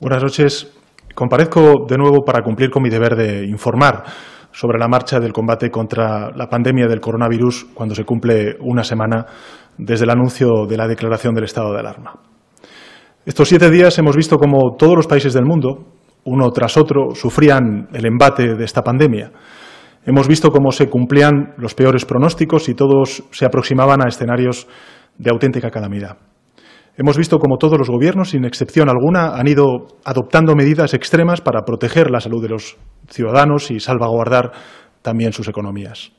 Buenas noches. Comparezco de nuevo para cumplir con mi deber de informar sobre la marcha del combate contra la pandemia del coronavirus cuando se cumple una semana desde el anuncio de la declaración del estado de alarma. Estos siete días hemos visto como todos los países del mundo, uno tras otro, sufrían el embate de esta pandemia. Hemos visto cómo se cumplían los peores pronósticos y todos se aproximaban a escenarios de auténtica calamidad. Hemos visto cómo todos los gobiernos, sin excepción alguna, han ido adoptando medidas extremas para proteger la salud de los ciudadanos y salvaguardar también sus economías.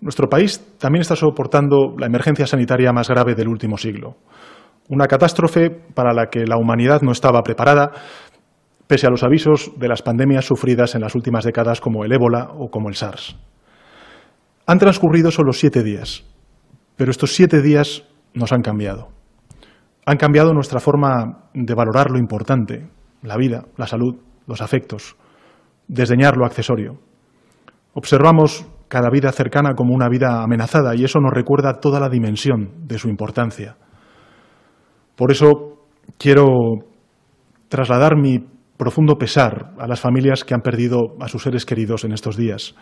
Nuestro país también está soportando la emergencia sanitaria más grave del último siglo, una catástrofe para la que la humanidad no estaba preparada, pese a los avisos de las pandemias sufridas en las últimas décadas como el ébola o como el SARS. Han transcurrido solo siete días, pero estos siete días nos han cambiado han cambiado nuestra forma de valorar lo importante, la vida, la salud, los afectos, desdeñar lo accesorio. Observamos cada vida cercana como una vida amenazada y eso nos recuerda toda la dimensión de su importancia. Por eso quiero trasladar mi profundo pesar a las familias que han perdido a sus seres queridos en estos días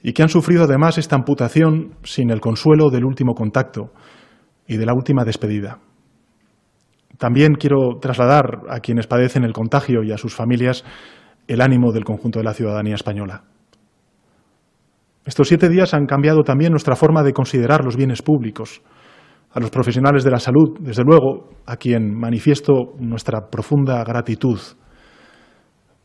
y que han sufrido además esta amputación sin el consuelo del último contacto y de la última despedida. También quiero trasladar a quienes padecen el contagio y a sus familias el ánimo del conjunto de la ciudadanía española. Estos siete días han cambiado también nuestra forma de considerar los bienes públicos. A los profesionales de la salud, desde luego, a quien manifiesto nuestra profunda gratitud.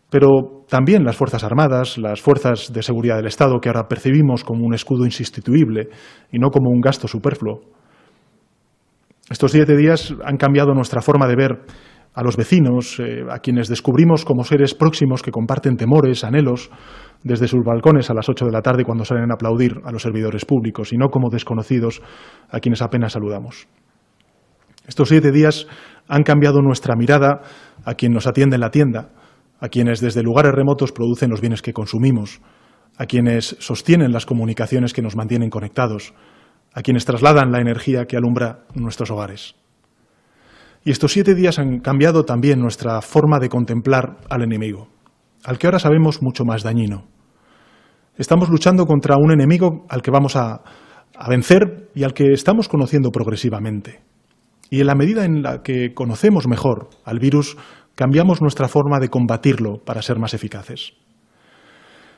Pero también las Fuerzas Armadas, las Fuerzas de Seguridad del Estado, que ahora percibimos como un escudo insustituible y no como un gasto superfluo. Estos siete días han cambiado nuestra forma de ver a los vecinos, eh, a quienes descubrimos como seres próximos que comparten temores, anhelos, desde sus balcones a las ocho de la tarde cuando salen a aplaudir a los servidores públicos y no como desconocidos a quienes apenas saludamos. Estos siete días han cambiado nuestra mirada a quien nos atiende en la tienda, a quienes desde lugares remotos producen los bienes que consumimos, a quienes sostienen las comunicaciones que nos mantienen conectados, a quienes trasladan la energía que alumbra nuestros hogares. Y estos siete días han cambiado también nuestra forma de contemplar al enemigo, al que ahora sabemos mucho más dañino. Estamos luchando contra un enemigo al que vamos a, vencer y al que estamos conociendo progresivamente. Y en la medida en la que conocemos mejor al virus, cambiamos nuestra forma de combatirlo para ser más eficaces.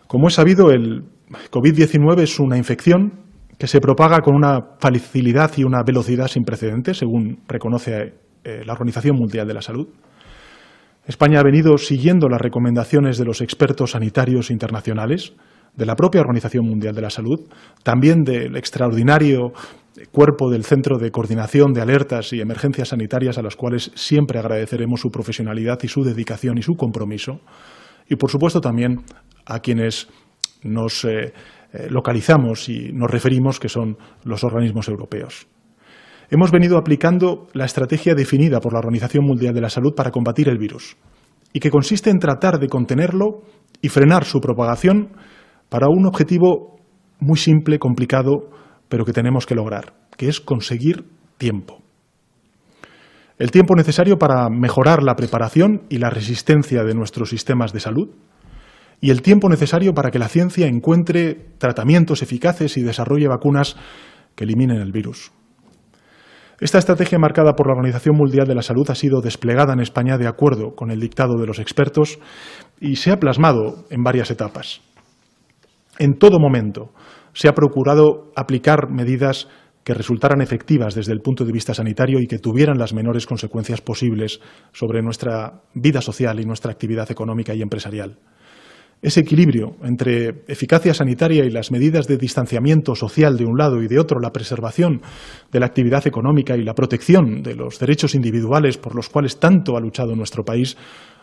Como es sabido, el COVID-19 es una infección que se propaga con una facilidad y una velocidad sin precedentes, según reconoce eh, la Organización Mundial de la Salud. España ha venido siguiendo las recomendaciones de los expertos sanitarios internacionales, de la propia Organización Mundial de la Salud, también del extraordinario cuerpo del Centro de Coordinación de Alertas y Emergencias Sanitarias, a los cuales siempre agradeceremos su profesionalidad y su dedicación y su compromiso, y por supuesto también a quienes nos eh, eh, localizamos y nos referimos, que son los organismos europeos. Hemos venido aplicando la estrategia definida por la Organización Mundial de la Salud para combatir el virus y que consiste en tratar de contenerlo y frenar su propagación para un objetivo muy simple, complicado, pero que tenemos que lograr, que es conseguir tiempo. El tiempo necesario para mejorar la preparación y la resistencia de nuestros sistemas de salud, y el tiempo necesario para que la ciencia encuentre tratamientos eficaces y desarrolle vacunas que eliminen el virus. Esta estrategia marcada por la Organización Mundial de la Salud ha sido desplegada en España de acuerdo con el dictado de los expertos y se ha plasmado en varias etapas. En todo momento se ha procurado aplicar medidas que resultaran efectivas desde el punto de vista sanitario y que tuvieran las menores consecuencias posibles sobre nuestra vida social y nuestra actividad económica y empresarial. Ese equilibrio entre eficacia sanitaria y las medidas de distanciamiento social de un lado y de otro, la preservación de la actividad económica y la protección de los derechos individuales por los cuales tanto ha luchado nuestro país,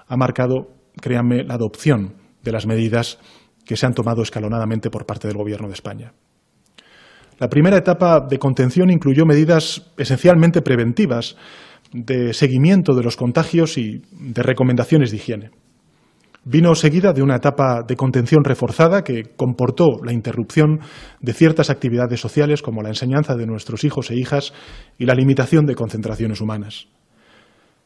ha marcado, créanme, la adopción de las medidas que se han tomado escalonadamente por parte del Gobierno de España. La primera etapa de contención incluyó medidas esencialmente preventivas de seguimiento de los contagios y de recomendaciones de higiene. Vino seguida de una etapa de contención reforzada que comportó la interrupción de ciertas actividades sociales como la enseñanza de nuestros hijos e hijas y la limitación de concentraciones humanas.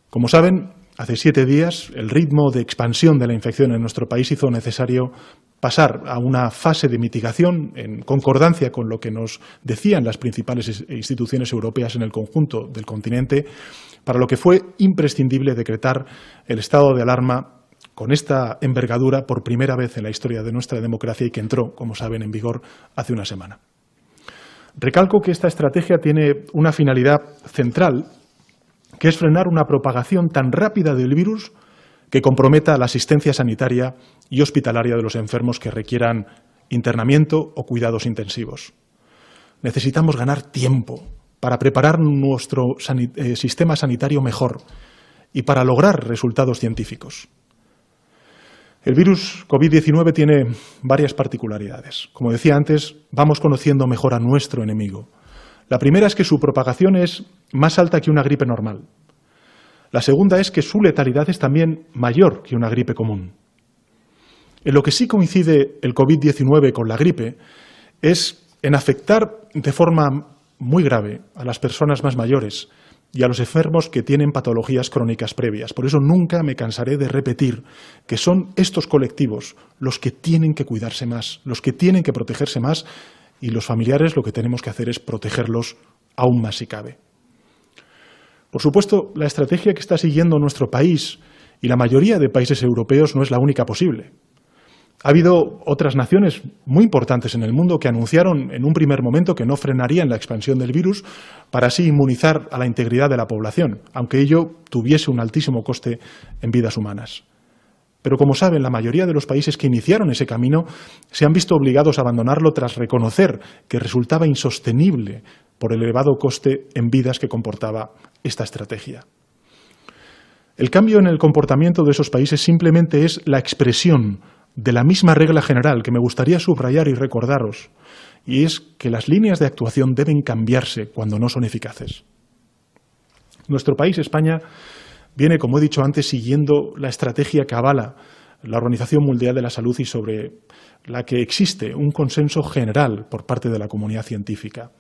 Como saben, hace siete días el ritmo de expansión de la infección en nuestro país hizo necesario pasar a una fase de mitigación en concordancia con lo que nos decían las principales instituciones europeas en el conjunto del continente, para lo que fue imprescindible decretar el estado de alarma con esta envergadura por primera vez en la historia de nuestra democracia y que entró, como saben, en vigor hace una semana. Recalco que esta estrategia tiene una finalidad central, que es frenar una propagación tan rápida del virus que comprometa la asistencia sanitaria y hospitalaria de los enfermos que requieran internamiento o cuidados intensivos. Necesitamos ganar tiempo para preparar nuestro eh, sistema sanitario mejor y para lograr resultados científicos. El virus COVID-19 tiene varias particularidades. Como decía antes, vamos conociendo mejor a nuestro enemigo. La primera es que su propagación es más alta que una gripe normal. La segunda es que su letalidad es también mayor que una gripe común. En lo que sí coincide el COVID-19 con la gripe es en afectar de forma muy grave a las personas más mayores, y a los enfermos que tienen patologías crónicas previas. Por eso nunca me cansaré de repetir que son estos colectivos los que tienen que cuidarse más, los que tienen que protegerse más y los familiares lo que tenemos que hacer es protegerlos aún más si cabe. Por supuesto, la estrategia que está siguiendo nuestro país y la mayoría de países europeos no es la única posible. Ha habido otras naciones muy importantes en el mundo que anunciaron en un primer momento que no frenarían la expansión del virus para así inmunizar a la integridad de la población, aunque ello tuviese un altísimo coste en vidas humanas. Pero como saben, la mayoría de los países que iniciaron ese camino se han visto obligados a abandonarlo tras reconocer que resultaba insostenible por el elevado coste en vidas que comportaba esta estrategia. El cambio en el comportamiento de esos países simplemente es la expresión de la misma regla general que me gustaría subrayar y recordaros, y es que las líneas de actuación deben cambiarse cuando no son eficaces. Nuestro país, España, viene, como he dicho antes, siguiendo la estrategia que avala la Organización Mundial de la Salud y sobre la que existe un consenso general por parte de la comunidad científica.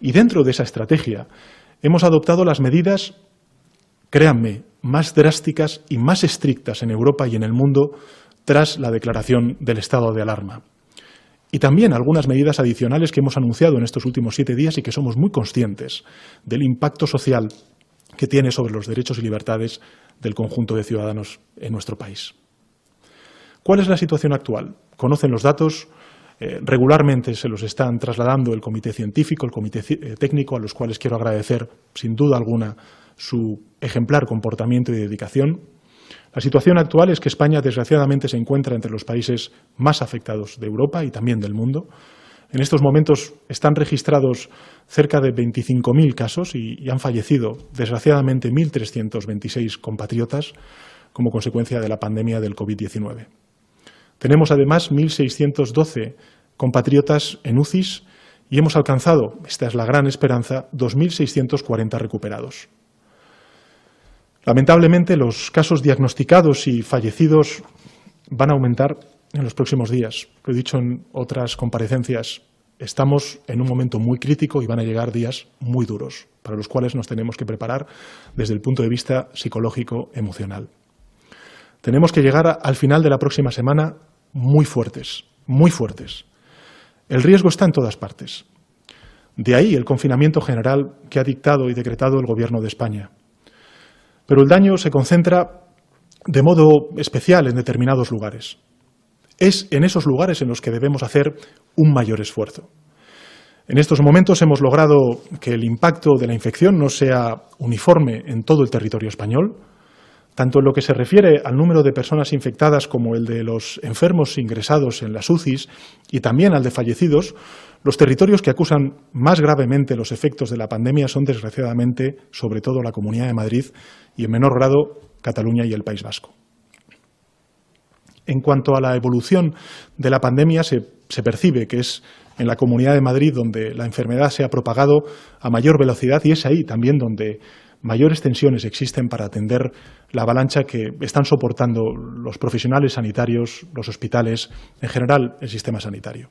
Y dentro de esa estrategia hemos adoptado las medidas, créanme, más drásticas y más estrictas en Europa y en el mundo tras la declaración del estado de alarma. Y también algunas medidas adicionales que hemos anunciado en estos últimos siete días y que somos muy conscientes del impacto social que tiene sobre los derechos y libertades del conjunto de ciudadanos en nuestro país. ¿Cuál es la situación actual? Conocen los datos, eh, regularmente se los están trasladando el comité científico, el comité eh, técnico, a los cuales quiero agradecer sin duda alguna su ejemplar comportamiento y dedicación. La situación actual es que España, desgraciadamente, se encuentra entre los países más afectados de Europa y también del mundo. En estos momentos están registrados cerca de 25.000 casos y, han fallecido, desgraciadamente, 1.326 compatriotas como consecuencia de la pandemia del COVID-19. Tenemos, además, 1.612 compatriotas en UCIs y hemos alcanzado, esta es la gran esperanza, 2.640 recuperados. Lamentablemente, los casos diagnosticados y fallecidos van a aumentar en los próximos días. Lo he dicho en otras comparecencias. Estamos en un momento muy crítico y van a llegar días muy duros, para los cuales nos tenemos que preparar desde el punto de vista psicológico, emocional. Tenemos que llegar al final de la próxima semana muy fuertes, muy fuertes. El riesgo está en todas partes. De ahí el confinamiento general que ha dictado y decretado el Gobierno de España pero el daño se concentra de modo especial en determinados lugares. Es en esos lugares en los que debemos hacer un mayor esfuerzo. En estos momentos hemos logrado que el impacto de la infección no sea uniforme en todo el territorio español, tanto en lo que se refiere al número de personas infectadas como el de los enfermos ingresados en las UCIs y también al de fallecidos, los territorios que acusan más gravemente los efectos de la pandemia son, desgraciadamente, sobre todo la Comunidad de Madrid y, en menor grado, Cataluña y el País Vasco. En cuanto a la evolución de la pandemia, se, se, percibe que es en la Comunidad de Madrid donde la enfermedad se ha propagado a mayor velocidad y es ahí también donde mayores tensiones existen para atender la avalancha que están soportando los profesionales sanitarios, los hospitales, en general el sistema sanitario.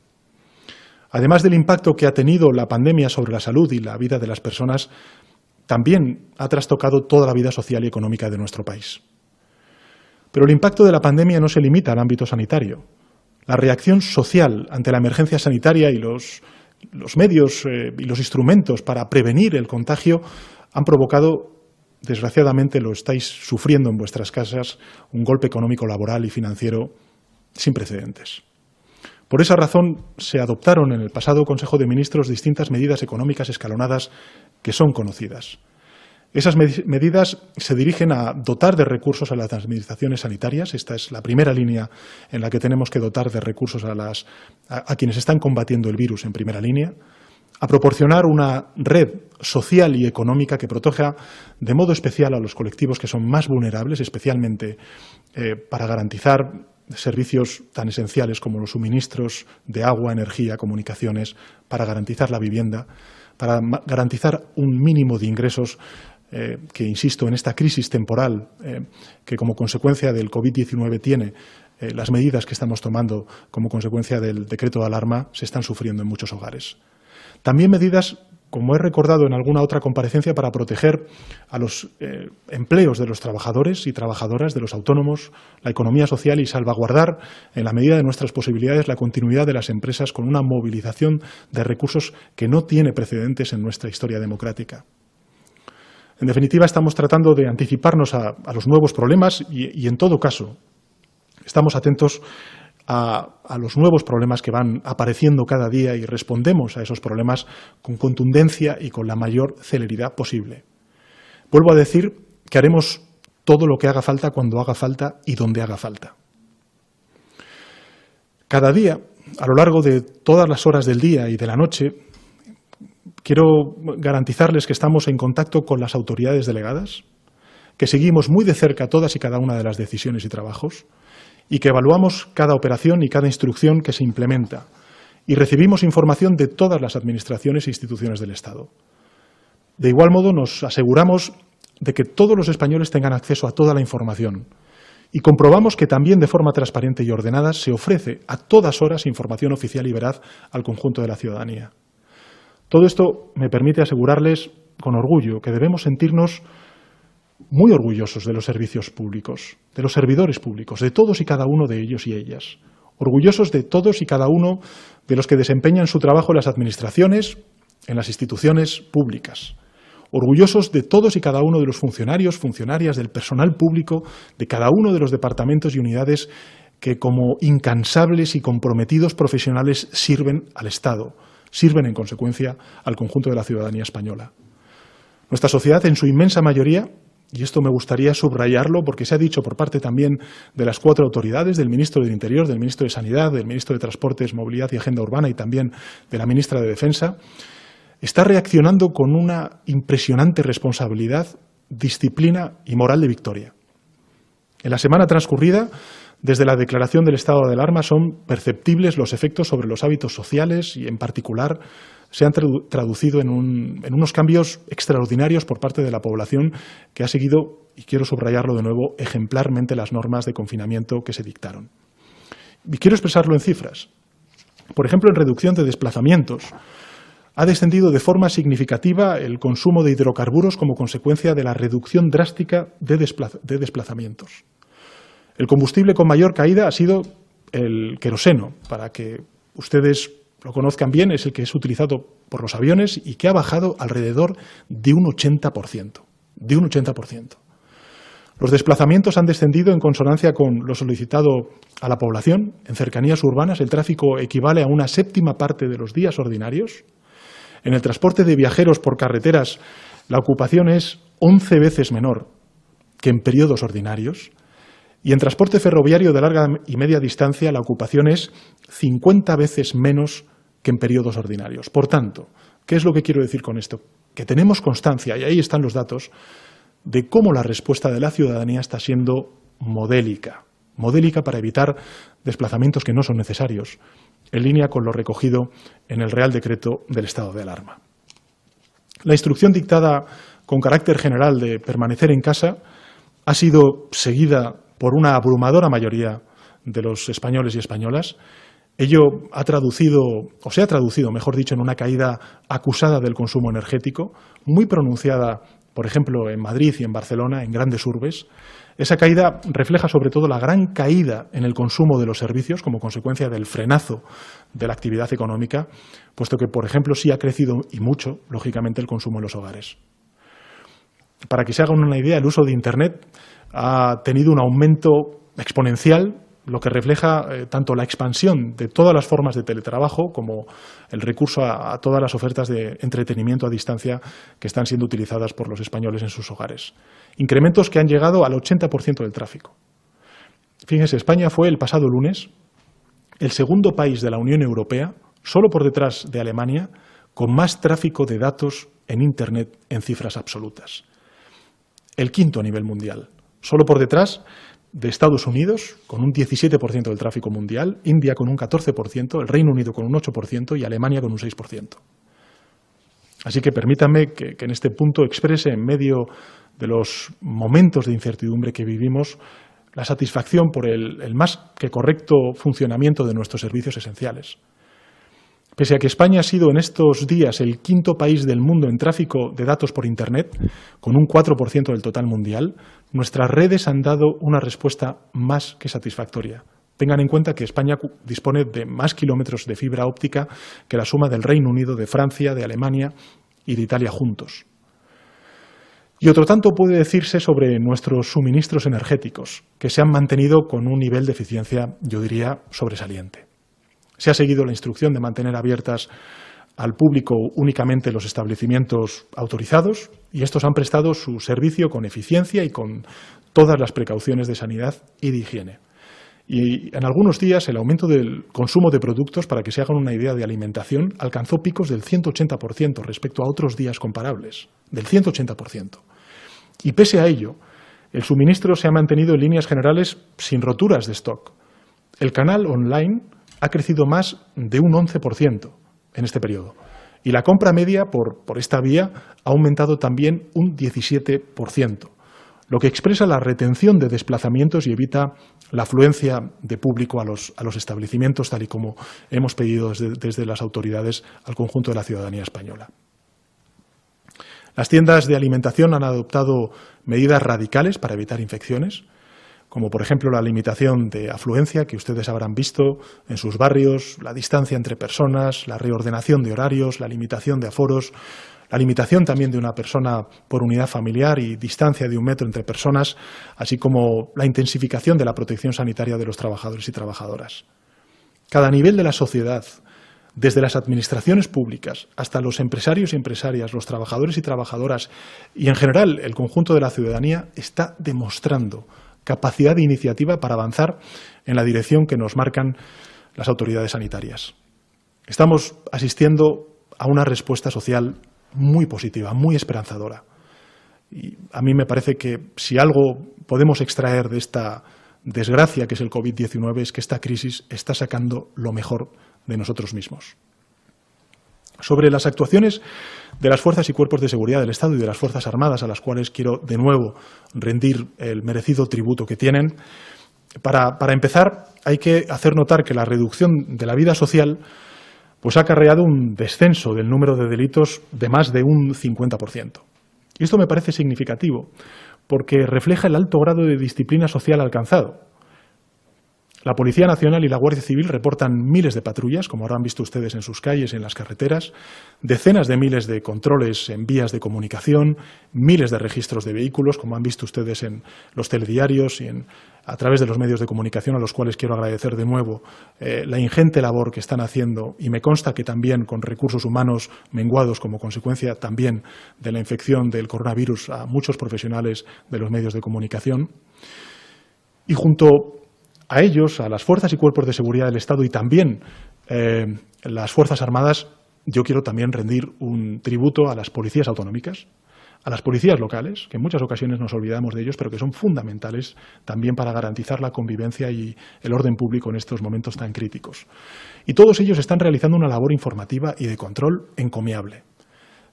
Además del impacto que ha tenido la pandemia sobre la salud y la vida de las personas, también ha trastocado toda la vida social y económica de nuestro país. Pero el impacto de la pandemia no se limita al ámbito sanitario. La reacción social ante la emergencia sanitaria y los, medios eh, y los instrumentos para prevenir el contagio han provocado, desgraciadamente lo estáis sufriendo en vuestras casas, un golpe económico, laboral y financiero sin precedentes. Por esa razón, se adoptaron en el pasado Consejo de Ministros distintas medidas económicas escalonadas que son conocidas. Esas medidas se dirigen a dotar de recursos a las administraciones sanitarias. Esta es la primera línea en la que tenemos que dotar de recursos a, las, a quienes están combatiendo el virus en primera línea a proporcionar una red social y económica que proteja de modo especial a los colectivos que son más vulnerables, especialmente eh, para garantizar servicios tan esenciales como los suministros de agua, energía, comunicaciones, para garantizar la vivienda, para garantizar un mínimo de ingresos eh, que, insisto, en esta crisis temporal eh, que como consecuencia del COVID-19 tiene, las medidas que estamos tomando como consecuencia del decreto de alarma se están sufriendo en muchos hogares. También medidas como he recordado en alguna otra comparecencia, para proteger a los eh, empleos de los trabajadores y trabajadoras, de los autónomos, la economía social y salvaguardar, en la medida de nuestras posibilidades, la continuidad de las empresas con una movilización de recursos que no tiene precedentes en nuestra historia democrática. En definitiva, estamos tratando de anticiparnos a, los nuevos problemas y, y, en todo caso, estamos atentos a, los nuevos problemas que van apareciendo cada día y respondemos a esos problemas con contundencia y con la mayor celeridad posible. Vuelvo a decir que haremos todo lo que haga falta cuando haga falta y donde haga falta. Cada día, a lo largo de todas las horas del día y de la noche, quiero garantizarles que estamos en contacto con las autoridades delegadas, que seguimos muy de cerca todas y cada una de las decisiones y trabajos, y que evaluamos cada operación y cada instrucción que se implementa y recibimos información de todas las administraciones e instituciones del Estado. De igual modo, nos aseguramos de que todos los españoles tengan acceso a toda la información y comprobamos que también de forma transparente y ordenada se ofrece a todas horas información oficial y veraz al conjunto de la ciudadanía. Todo esto me permite asegurarles con orgullo que debemos sentirnos muy orgullosos de los servicios públicos, de los servidores públicos, de todos y cada uno de ellos y ellas, orgullosos de todos y cada uno de los que desempeñan su trabajo en las administraciones, en las instituciones públicas, orgullosos de todos y cada uno de los funcionarios, funcionarias, del personal público, de cada uno de los departamentos y unidades que como incansables y comprometidos profesionales sirven al Estado, sirven en consecuencia al conjunto de la ciudadanía española. Nuestra sociedad en su inmensa mayoría y esto me gustaría subrayarlo porque se ha dicho por parte también de las cuatro autoridades, del ministro del Interior, del ministro de Sanidad, del ministro de Transportes, Movilidad y Agenda Urbana y también de la ministra de Defensa, está reaccionando con una impresionante responsabilidad, disciplina y moral de victoria. En la semana transcurrida, desde la declaración del estado de alarma, son perceptibles los efectos sobre los hábitos sociales y, en particular, se han traducido en, unos cambios extraordinarios por parte de la población que ha seguido, y quiero subrayarlo de nuevo, ejemplarmente las normas de confinamiento que se dictaron. Y quiero expresarlo en cifras. Por ejemplo, en reducción de desplazamientos. Ha descendido de forma significativa el consumo de hidrocarburos como consecuencia de la reducción drástica de, de desplazamientos. El combustible con mayor caída ha sido el queroseno, para que ustedes lo conozcan bien, es el que es utilizado por los aviones y que ha bajado alrededor de un 80%. De un 80%. Los desplazamientos han descendido en consonancia con lo solicitado a la población. En cercanías urbanas el tráfico equivale a una séptima parte de los días ordinarios. En el transporte de viajeros por carreteras la ocupación es 11 veces menor que en periodos ordinarios. Y en transporte ferroviario de larga y media distancia la ocupación es 50 veces menos que en periodos ordinarios. Por tanto, ¿qué es lo que quiero decir con esto? Que tenemos constancia, y ahí están los datos, de cómo la respuesta de la ciudadanía está siendo modélica, modélica para evitar desplazamientos que no son necesarios, en línea con lo recogido en el Real Decreto del Estado de Alarma. La instrucción dictada con carácter general de permanecer en casa ha sido seguida por una abrumadora mayoría de los españoles y españolas Ello ha traducido, o se ha traducido, mejor dicho, en una caída acusada del consumo energético, muy pronunciada, por ejemplo, en Madrid y en Barcelona, en grandes urbes. Esa caída refleja sobre todo la gran caída en el consumo de los servicios como consecuencia del frenazo de la actividad económica, puesto que, por ejemplo, sí ha crecido y mucho, lógicamente, el consumo en los hogares. Para que se hagan una idea, el uso de Internet ha tenido un aumento exponencial lo que refleja eh, tanto la expansión de todas las formas de teletrabajo como el recurso a, a, todas las ofertas de entretenimiento a distancia que están siendo utilizadas por los españoles en sus hogares. Incrementos que han llegado al 80% del tráfico. Fíjense, España fue el pasado lunes el segundo país de la Unión Europea, solo por detrás de Alemania, con más tráfico de datos en Internet en cifras absolutas. El quinto a nivel mundial, solo por detrás de Estados Unidos, con un 17% del tráfico mundial, India con un 14%, el Reino Unido con un 8% y Alemania con un 6%. Así que permítanme que, en este punto exprese, en medio de los momentos de incertidumbre que vivimos, la satisfacción por el, el, más que correcto funcionamiento de nuestros servicios esenciales. Pese a que España ha sido en estos días el quinto país del mundo en tráfico de datos por Internet, con un 4% del total mundial, nuestras redes han dado una respuesta más que satisfactoria. Tengan en cuenta que España dispone de más kilómetros de fibra óptica que la suma del Reino Unido, de Francia, de Alemania y de Italia juntos. Y otro tanto puede decirse sobre nuestros suministros energéticos, que se han mantenido con un nivel de eficiencia, yo diría, sobresaliente. Se ha seguido la instrucción de mantener abiertas al público únicamente los establecimientos autorizados y estos han prestado su servicio con eficiencia y con todas las precauciones de sanidad y de higiene. Y en algunos días el aumento del consumo de productos, para que se hagan una idea de alimentación, alcanzó picos del 180% respecto a otros días comparables, del 180%. Y pese a ello, el suministro se ha mantenido en líneas generales sin roturas de stock. El canal online ha crecido más de un 11% en este periodo. Y la compra media por, esta vía ha aumentado también un 17%, lo que expresa la retención de desplazamientos y evita la afluencia de público a los, a los establecimientos, tal y como hemos pedido desde las autoridades al conjunto de la ciudadanía española. Las tiendas de alimentación han adoptado medidas radicales para evitar infecciones como por ejemplo la limitación de afluencia que ustedes habrán visto en sus barrios, la distancia entre personas, la reordenación de horarios, la limitación de aforos, la limitación también de una persona por unidad familiar y distancia de un metro entre personas, así como la intensificación de la protección sanitaria de los trabajadores y trabajadoras. Cada nivel de la sociedad, desde las administraciones públicas hasta los empresarios y empresarias, los trabajadores y trabajadoras y en general el conjunto de la ciudadanía, está demostrando capacidad de iniciativa para avanzar en la dirección que nos marcan las autoridades sanitarias. Estamos asistiendo a una respuesta social muy positiva, muy esperanzadora. Y a mí me parece que si algo podemos extraer de esta desgracia que es el COVID-19 es que esta crisis está sacando lo mejor de nosotros mismos. Sobre las actuaciones de las fuerzas y cuerpos de seguridad del Estado y de las Fuerzas Armadas, a las cuales quiero de nuevo rendir el merecido tributo que tienen, para, empezar hay que hacer notar que la reducción de la vida social pues ha acarreado un descenso del número de delitos de más de un 50%. Y esto me parece significativo, porque refleja el alto grado de disciplina social alcanzado, la Policía Nacional y la Guardia Civil reportan miles de patrullas, como habrán visto ustedes en sus calles, y en las carreteras, decenas de miles de controles en vías de comunicación, miles de registros de vehículos, como han visto ustedes en los telediarios y en, a través de los medios de comunicación, a los cuales quiero agradecer de nuevo eh, la ingente labor que están haciendo y me consta que también con recursos humanos menguados como consecuencia también de la infección del coronavirus a muchos profesionales de los medios de comunicación. Y junto a ellos, a las fuerzas y cuerpos de seguridad del Estado y también eh, las Fuerzas Armadas, yo quiero también rendir un tributo a las policías autonómicas, a las policías locales, que en muchas ocasiones nos olvidamos de ellos, pero que son fundamentales también para garantizar la convivencia y el orden público en estos momentos tan críticos. Y todos ellos están realizando una labor informativa y de control encomiable.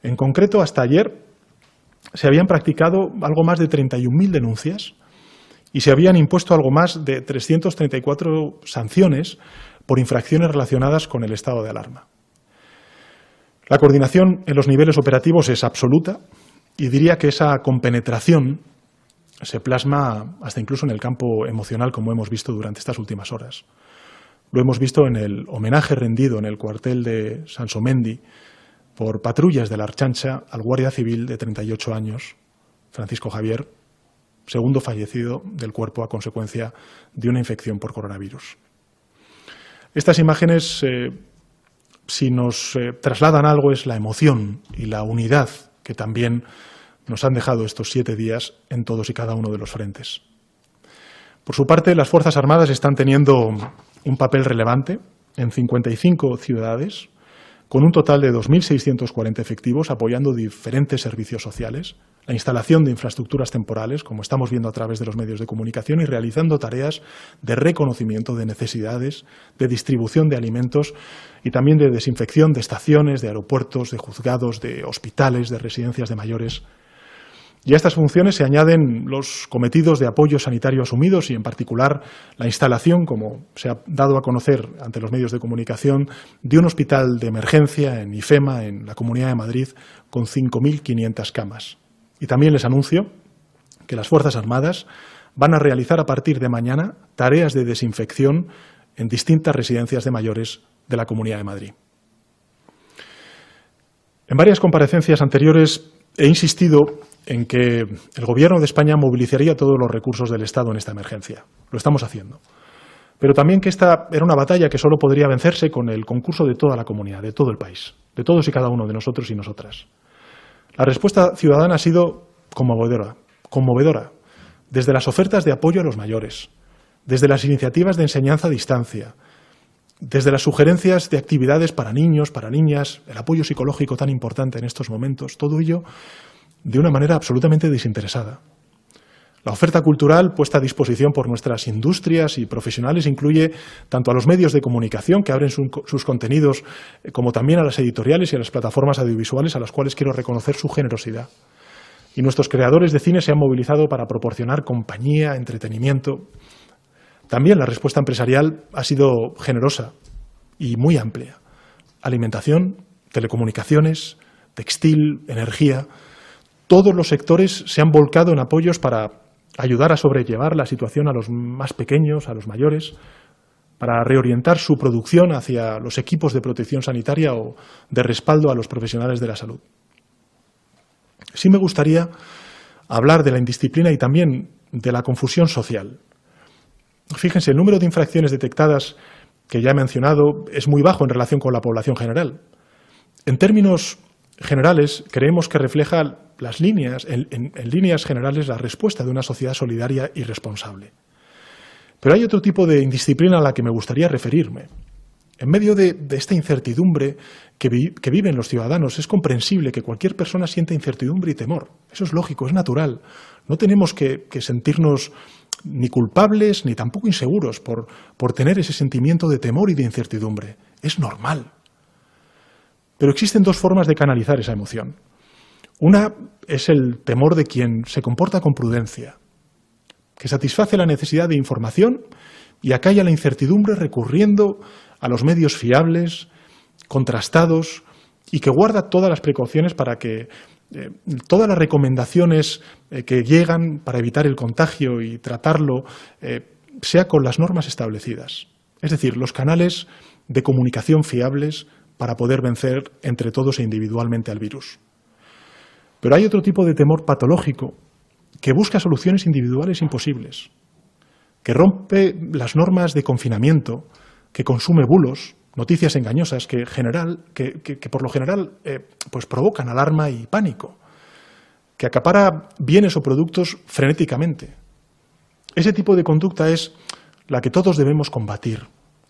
En concreto, hasta ayer se habían practicado algo más de 31.000 denuncias y se habían impuesto algo más de 334 sanciones por infracciones relacionadas con el estado de alarma. La coordinación en los niveles operativos es absoluta y diría que esa compenetración se plasma hasta incluso en el campo emocional, como hemos visto durante estas últimas horas. Lo hemos visto en el homenaje rendido en el cuartel de Sansomendi por patrullas de la Archancha al guardia civil de 38 años, Francisco Javier, segundo fallecido del cuerpo a consecuencia de una infección por coronavirus. Estas imágenes, eh, si nos eh, trasladan algo, es la emoción y la unidad que también nos han dejado estos siete días en todos y cada uno de los frentes. Por su parte, las Fuerzas Armadas están teniendo un papel relevante en 55 ciudades con un total de 2.640 efectivos apoyando diferentes servicios sociales, la instalación de infraestructuras temporales, como estamos viendo a través de los medios de comunicación, y realizando tareas de reconocimiento de necesidades, de distribución de alimentos y también de desinfección de estaciones, de aeropuertos, de juzgados, de hospitales, de residencias de mayores, y a estas funciones se añaden los cometidos de apoyo sanitario asumidos y, en particular, la instalación, como se ha dado a conocer ante los medios de comunicación, de un hospital de emergencia en IFEMA, en la Comunidad de Madrid, con 5.500 camas. Y también les anuncio que las Fuerzas Armadas van a realizar a partir de mañana tareas de desinfección en distintas residencias de mayores de la Comunidad de Madrid. En varias comparecencias anteriores he insistido en que el Gobierno de España movilizaría todos los recursos del Estado en esta emergencia. Lo estamos haciendo. Pero también que esta era una batalla que solo podría vencerse con el concurso de toda la comunidad, de todo el país, de todos y cada uno de nosotros y nosotras. La respuesta ciudadana ha sido conmovedora, conmovedora, desde las ofertas de apoyo a los mayores, desde las iniciativas de enseñanza a distancia, desde las sugerencias de actividades para niños, para niñas, el apoyo psicológico tan importante en estos momentos, todo ello de una manera absolutamente desinteresada. La oferta cultural puesta a disposición por nuestras industrias y profesionales incluye tanto a los medios de comunicación que abren sus contenidos, eh, como también a las editoriales y a las plataformas audiovisuales a las cuales quiero reconocer su generosidad. Y nuestros creadores de cine se han movilizado para proporcionar compañía, entretenimiento, también la respuesta empresarial ha sido generosa y muy amplia. Alimentación, telecomunicaciones, textil, energía. Todos los sectores se han volcado en apoyos para ayudar a sobrellevar la situación a los más pequeños, a los mayores, para reorientar su producción hacia los equipos de protección sanitaria o de respaldo a los profesionales de la salud. Sí me gustaría hablar de la indisciplina y también de la confusión social. Fíjense, el número de infracciones detectadas que ya he mencionado es muy bajo en relación con la población general. En términos generales, creemos que refleja las líneas, en, líneas generales, la respuesta de una sociedad solidaria y responsable. Pero hay otro tipo de indisciplina a la que me gustaría referirme. En medio de, esta incertidumbre que, viven los ciudadanos, es comprensible que cualquier persona sienta incertidumbre y temor. Eso es lógico, es natural. No tenemos que sentirnos ni culpables ni tampoco inseguros por, por tener ese sentimiento de temor y de incertidumbre. Es normal. Pero existen dos formas de canalizar esa emoción. Una es el temor de quien se comporta con prudencia, que satisface la necesidad de información y acalla la incertidumbre recurriendo a los medios fiables, contrastados y que guarda todas las precauciones para que eh, todas las recomendaciones eh, que llegan para evitar el contagio y tratarlo eh, sea con las normas establecidas. Es decir, los canales de comunicación fiables para poder vencer entre todos e individualmente al virus. Pero hay otro tipo de temor patológico que busca soluciones individuales imposibles, que rompe las normas de confinamiento, que consume bulos, noticias engañosas que, general, que, por lo general eh, pues provocan alarma y pánico, que acapara bienes o productos frenéticamente. Ese tipo de conducta es la que todos debemos combatir,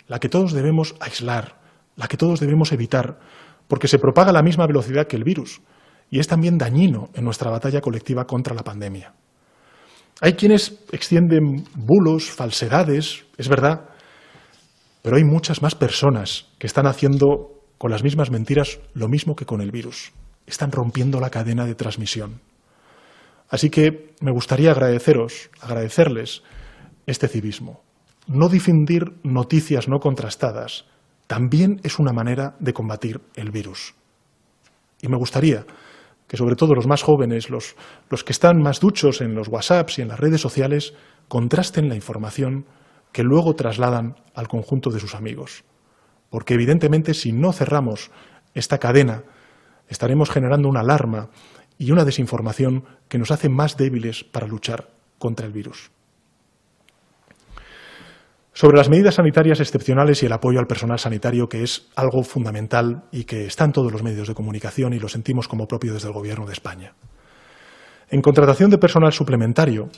la que todos debemos aislar, la que todos debemos evitar, porque se propaga a la misma velocidad que el virus y es también dañino en nuestra batalla colectiva contra la pandemia. Hay quienes extienden bulos, falsedades, es verdad, pero hay muchas más personas que están haciendo con las mismas mentiras lo mismo que con el virus. Están rompiendo la cadena de transmisión. Así que me gustaría agradeceros, agradecerles este civismo. No difundir noticias no contrastadas también es una manera de combatir el virus. Y me gustaría que sobre todo los más jóvenes, los, los que están más duchos en los WhatsApps y en las redes sociales, contrasten la información que luego trasladan al conjunto de sus amigos. Porque evidentemente si no cerramos esta cadena, estaremos generando una alarma y una desinformación que nos hace más débiles para luchar contra el virus. Sobre las medidas sanitarias excepcionales y el apoyo al personal sanitario, que es algo fundamental y que está en todos los medios de comunicación y lo sentimos como propio desde el Gobierno de España. En contratación de personal suplementario,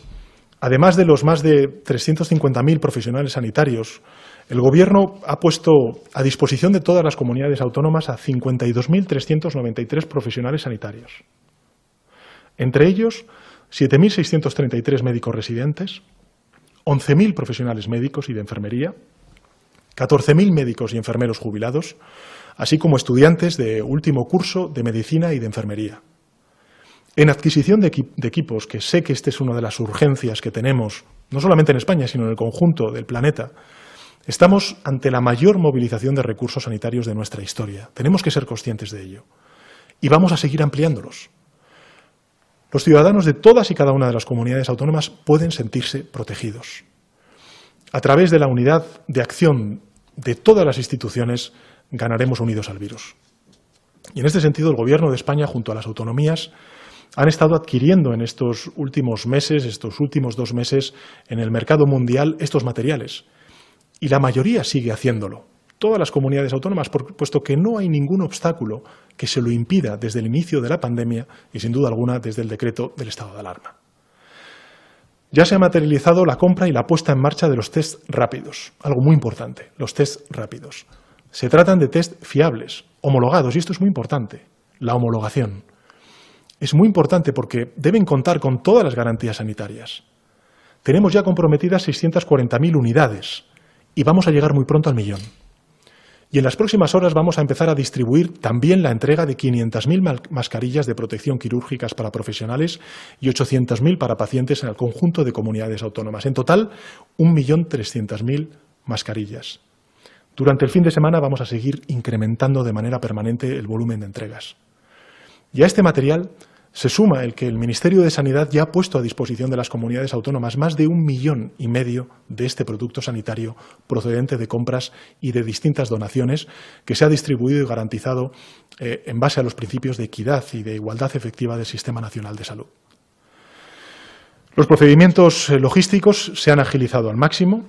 Además de los más de 350.000 profesionales sanitarios, el Gobierno ha puesto a disposición de todas las comunidades autónomas a 52.393 profesionales sanitarios. Entre ellos, 7.633 médicos residentes, 11.000 profesionales médicos y de enfermería, 14.000 médicos y enfermeros jubilados, así como estudiantes de último curso de medicina y de enfermería. En adquisición de, equipos, que sé que esta es una de las urgencias que tenemos, no solamente en España, sino en el conjunto del planeta, estamos ante la mayor movilización de recursos sanitarios de nuestra historia. Tenemos que ser conscientes de ello. Y vamos a seguir ampliándolos. Los ciudadanos de todas y cada una de las comunidades autónomas pueden sentirse protegidos. A través de la unidad de acción de todas las instituciones ganaremos unidos al virus. Y en este sentido, el Gobierno de España, junto a las autonomías, han estado adquiriendo en estos últimos meses, estos últimos dos meses, en el mercado mundial estos materiales. Y la mayoría sigue haciéndolo. Todas las comunidades autónomas, puesto que no hay ningún obstáculo que se lo impida desde el inicio de la pandemia y sin duda alguna desde el decreto del estado de alarma. Ya se ha materializado la compra y la puesta en marcha de los test rápidos, algo muy importante, los test rápidos. Se tratan de test fiables, homologados, y esto es muy importante, la homologación es muy importante porque deben contar con todas las garantías sanitarias. Tenemos ya comprometidas 640.000 unidades y vamos a llegar muy pronto al millón. Y en las próximas horas vamos a empezar a distribuir también la entrega de 500.000 mascarillas de protección quirúrgicas para profesionales y 800.000 para pacientes en el conjunto de comunidades autónomas. En total, 1.300.000 mascarillas. Durante el fin de semana vamos a seguir incrementando de manera permanente el volumen de entregas. Y a este material se suma el que el Ministerio de Sanidad ya ha puesto a disposición de las comunidades autónomas más de un millón y medio de este producto sanitario procedente de compras y de distintas donaciones que se ha distribuido y garantizado eh, en base a los principios de equidad y de igualdad efectiva del Sistema Nacional de Salud. Los procedimientos eh, logísticos se han agilizado al máximo.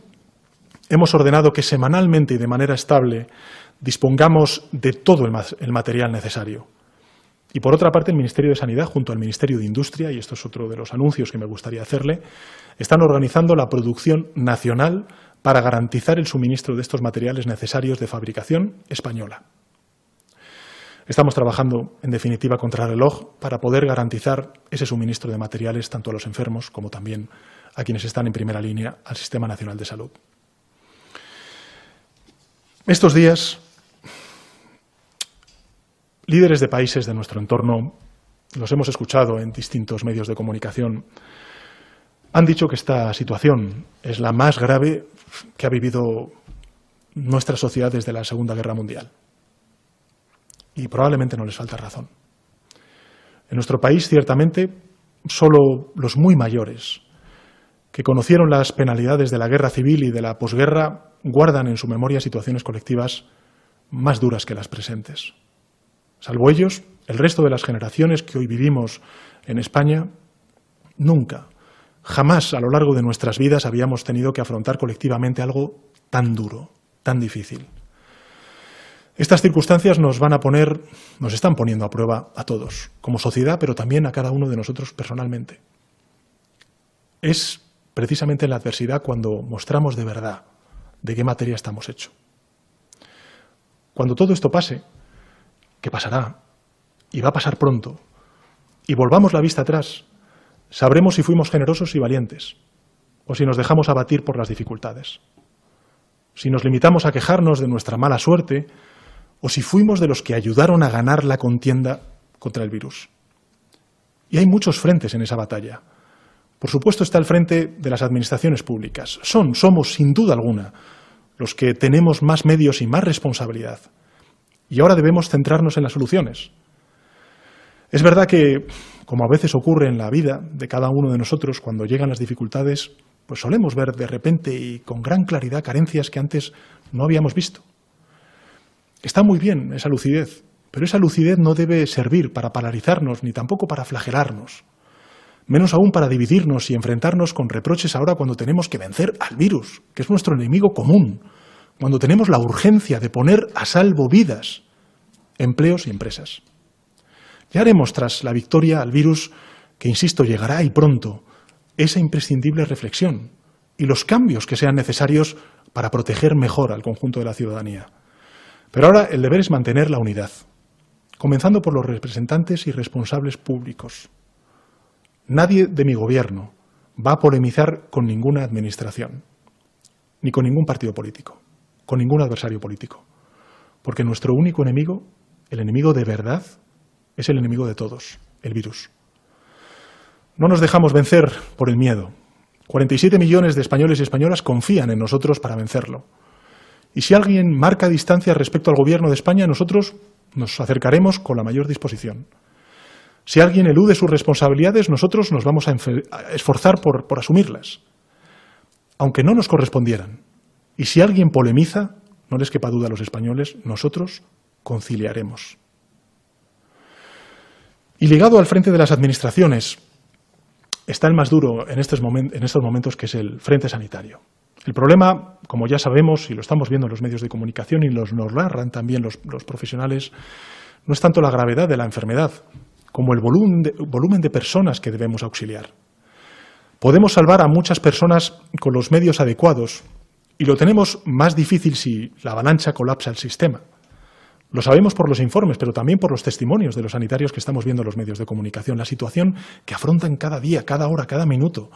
Hemos ordenado que semanalmente y de manera estable dispongamos de todo el material necesario y por otra parte, el Ministerio de Sanidad, junto al Ministerio de Industria, y esto es otro de los anuncios que me gustaría hacerle, están organizando la producción nacional para garantizar el suministro de estos materiales necesarios de fabricación española. Estamos trabajando, en definitiva, contra el reloj para poder garantizar ese suministro de materiales tanto a los enfermos como también a quienes están en primera línea al Sistema Nacional de Salud. Estos días líderes de países de nuestro entorno, los hemos escuchado en distintos medios de comunicación, han dicho que esta situación es la más grave que ha vivido nuestra sociedad desde la Segunda Guerra Mundial. Y probablemente no les falta razón. En nuestro país, ciertamente, solo los muy mayores que conocieron las penalidades de la guerra civil y de la posguerra guardan en su memoria situaciones colectivas más duras que las presentes. Salvo ellos, el resto de las generaciones que hoy vivimos en España, nunca, jamás a lo largo de nuestras vidas habíamos tenido que afrontar colectivamente algo tan duro, tan difícil. Estas circunstancias nos van a poner, nos están poniendo a prueba a todos, como sociedad, pero también a cada uno de nosotros personalmente. Es precisamente en la adversidad cuando mostramos de verdad de qué materia estamos hechos. Cuando todo esto pase, ¿Qué pasará y va a pasar pronto, y volvamos la vista atrás, sabremos si fuimos generosos y valientes, o si nos dejamos abatir por las dificultades, si nos limitamos a quejarnos de nuestra mala suerte, o si fuimos de los que ayudaron a ganar la contienda contra el virus. Y hay muchos frentes en esa batalla. Por supuesto está el frente de las administraciones públicas. Son, somos, sin duda alguna, los que tenemos más medios y más responsabilidad y ahora debemos centrarnos en las soluciones. Es verdad que, como a veces ocurre en la vida de cada uno de nosotros, cuando llegan las dificultades, pues solemos ver de repente y con gran claridad carencias que antes no habíamos visto. Está muy bien esa lucidez, pero esa lucidez no debe servir para paralizarnos ni tampoco para flagelarnos, menos aún para dividirnos y enfrentarnos con reproches ahora cuando tenemos que vencer al virus, que es nuestro enemigo común, cuando tenemos la urgencia de poner a salvo vidas, empleos y empresas. Ya haremos tras la victoria al virus, que insisto llegará y pronto, esa imprescindible reflexión y los cambios que sean necesarios para proteger mejor al conjunto de la ciudadanía. Pero ahora el deber es mantener la unidad, comenzando por los representantes y responsables públicos. Nadie de mi gobierno va a polemizar con ninguna administración, ni con ningún partido político con ningún adversario político. Porque nuestro único enemigo, el enemigo de verdad, es el enemigo de todos, el virus. No nos dejamos vencer por el miedo. 47 millones de españoles y españolas confían en nosotros para vencerlo. Y si alguien marca distancia respecto al gobierno de España, nosotros nos acercaremos con la mayor disposición. Si alguien elude sus responsabilidades, nosotros nos vamos a esforzar por, por asumirlas, aunque no nos correspondieran. Y si alguien polemiza, no les quepa duda a los españoles, nosotros conciliaremos. Y ligado al frente de las administraciones está el más duro en estos, momentos, que es el frente sanitario. El problema, como ya sabemos y lo estamos viendo en los medios de comunicación y los nos narran también los, profesionales, no es tanto la gravedad de la enfermedad como el volumen de personas que debemos auxiliar. Podemos salvar a muchas personas con los medios adecuados, y lo tenemos más difícil si la avalancha colapsa el sistema. Lo sabemos por los informes, pero también por los testimonios de los sanitarios que estamos viendo en los medios de comunicación. La situación que afrontan cada día, cada hora, cada minuto,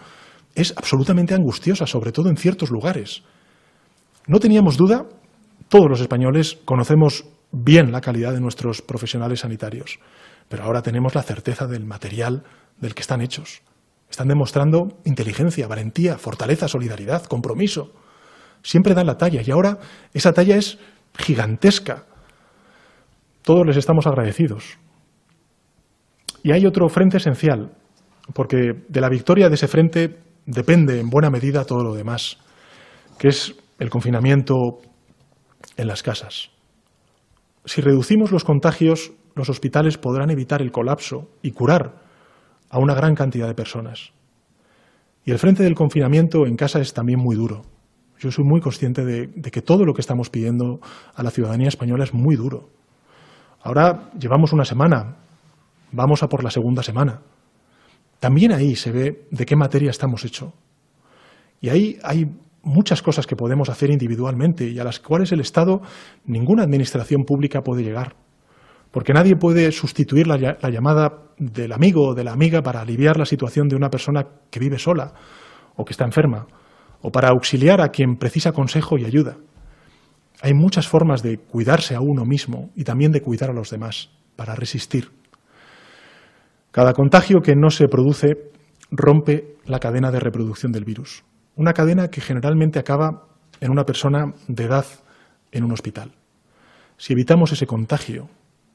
es absolutamente angustiosa, sobre todo en ciertos lugares. No teníamos duda, todos los españoles conocemos bien la calidad de nuestros profesionales sanitarios, pero ahora tenemos la certeza del material del que están hechos. Están demostrando inteligencia, valentía, fortaleza, solidaridad, compromiso. Siempre dan la talla y ahora esa talla es gigantesca. Todos les estamos agradecidos. Y hay otro frente esencial, porque de la victoria de ese frente depende en buena medida todo lo demás, que es el confinamiento en las casas. Si reducimos los contagios, los hospitales podrán evitar el colapso y curar a una gran cantidad de personas. Y el frente del confinamiento en casa es también muy duro. Yo soy muy consciente de, que todo lo que estamos pidiendo a la ciudadanía española es muy duro. Ahora llevamos una semana, vamos a por la segunda semana. También ahí se ve de qué materia estamos hecho. Y ahí hay muchas cosas que podemos hacer individualmente y a las cuales el Estado, ninguna administración pública puede llegar. Porque nadie puede sustituir la llamada del amigo o de la amiga para aliviar la situación de una persona que vive sola o que está enferma o para auxiliar a quien precisa consejo y ayuda. Hay muchas formas de cuidarse a uno mismo y también de cuidar a los demás, para resistir. Cada contagio que no se produce rompe la cadena de reproducción del virus, una cadena que generalmente acaba en una persona de edad en un hospital. Si evitamos ese contagio,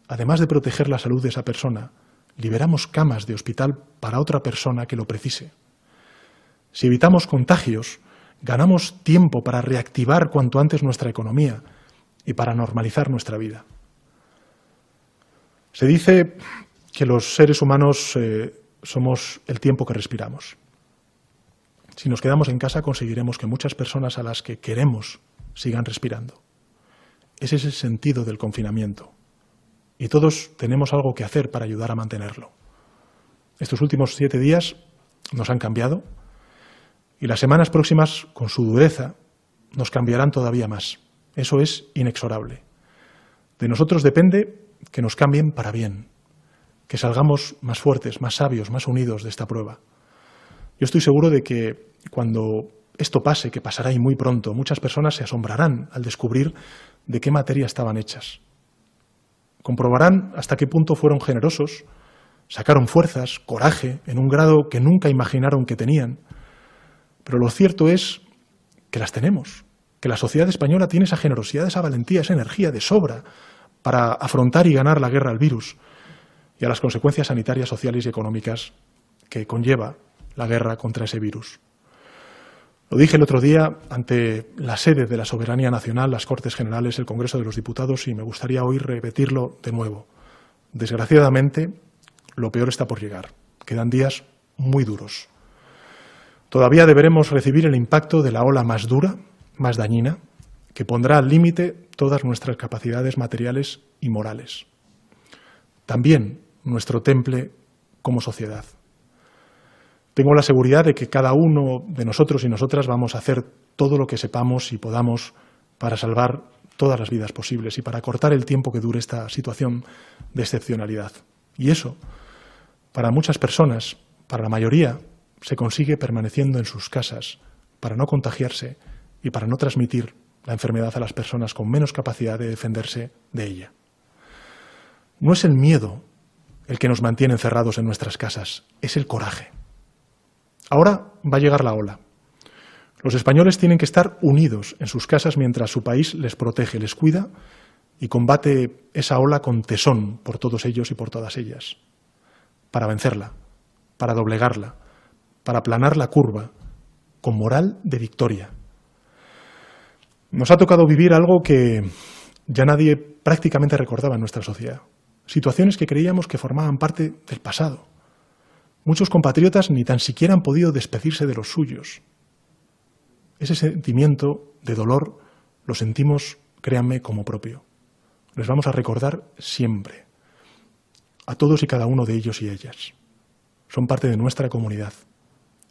además de proteger la salud de esa persona, liberamos camas de hospital para otra persona que lo precise. Si evitamos contagios, ganamos tiempo para reactivar cuanto antes nuestra economía y para normalizar nuestra vida. Se dice que los seres humanos eh, somos el tiempo que respiramos. Si nos quedamos en casa conseguiremos que muchas personas a las que queremos sigan respirando. Ese es el sentido del confinamiento. Y todos tenemos algo que hacer para ayudar a mantenerlo. Estos últimos siete días nos han cambiado, y las semanas próximas, con su dureza, nos cambiarán todavía más. Eso es inexorable. De nosotros depende que nos cambien para bien, que salgamos más fuertes, más sabios, más unidos de esta prueba. Yo estoy seguro de que cuando esto pase, que pasará y muy pronto, muchas personas se asombrarán al descubrir de qué materia estaban hechas. Comprobarán hasta qué punto fueron generosos, sacaron fuerzas, coraje, en un grado que nunca imaginaron que tenían, pero lo cierto es que las tenemos, que la sociedad española tiene esa generosidad, esa valentía, esa energía de sobra para afrontar y ganar la guerra al virus y a las consecuencias sanitarias, sociales y económicas que conlleva la guerra contra ese virus. Lo dije el otro día ante la sede de la soberanía nacional, las Cortes Generales, el Congreso de los Diputados, y me gustaría hoy repetirlo de nuevo. Desgraciadamente, lo peor está por llegar. Quedan días muy duros. Todavía deberemos recibir el impacto de la ola más dura, más dañina, que pondrá al límite todas nuestras capacidades materiales y morales. También nuestro temple como sociedad. Tengo la seguridad de que cada uno de nosotros y nosotras vamos a hacer todo lo que sepamos y podamos para salvar todas las vidas posibles y para cortar el tiempo que dure esta situación de excepcionalidad. Y eso, para muchas personas, para la mayoría, se consigue permaneciendo en sus casas para no contagiarse y para no transmitir la enfermedad a las personas con menos capacidad de defenderse de ella. No es el miedo el que nos mantiene encerrados en nuestras casas, es el coraje. Ahora va a llegar la ola. Los españoles tienen que estar unidos en sus casas mientras su país les protege, les cuida y combate esa ola con tesón por todos ellos y por todas ellas, para vencerla, para doblegarla, para aplanar la curva, con moral de victoria. Nos ha tocado vivir algo que ya nadie prácticamente recordaba en nuestra sociedad, situaciones que creíamos que formaban parte del pasado. Muchos compatriotas ni tan siquiera han podido despedirse de los suyos. Ese sentimiento de dolor lo sentimos, créanme, como propio. Les vamos a recordar siempre, a todos y cada uno de ellos y ellas. Son parte de nuestra comunidad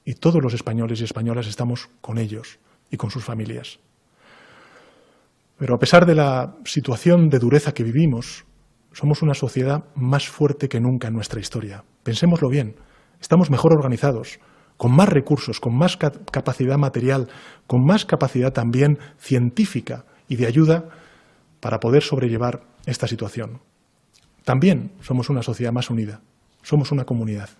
y todos los españoles y españolas estamos con ellos y con sus familias. Pero a pesar de la situación de dureza que vivimos, somos una sociedad más fuerte que nunca en nuestra historia. Pensémoslo bien, estamos mejor organizados, con más recursos, con más capacidad material, con más capacidad también científica y de ayuda para poder sobrellevar esta situación. También somos una sociedad más unida, somos una comunidad.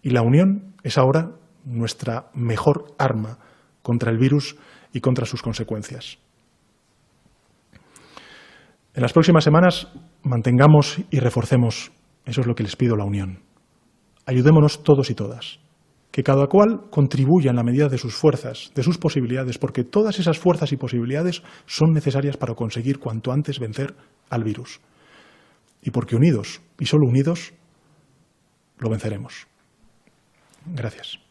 Y la unión es ahora nuestra mejor arma contra el virus y contra sus consecuencias. En las próximas semanas mantengamos y reforcemos, eso es lo que les pido a la Unión. Ayudémonos todos y todas, que cada cual contribuya en la medida de sus fuerzas, de sus posibilidades, porque todas esas fuerzas y posibilidades son necesarias para conseguir cuanto antes vencer al virus. Y porque unidos, y solo unidos, lo venceremos. Gracias.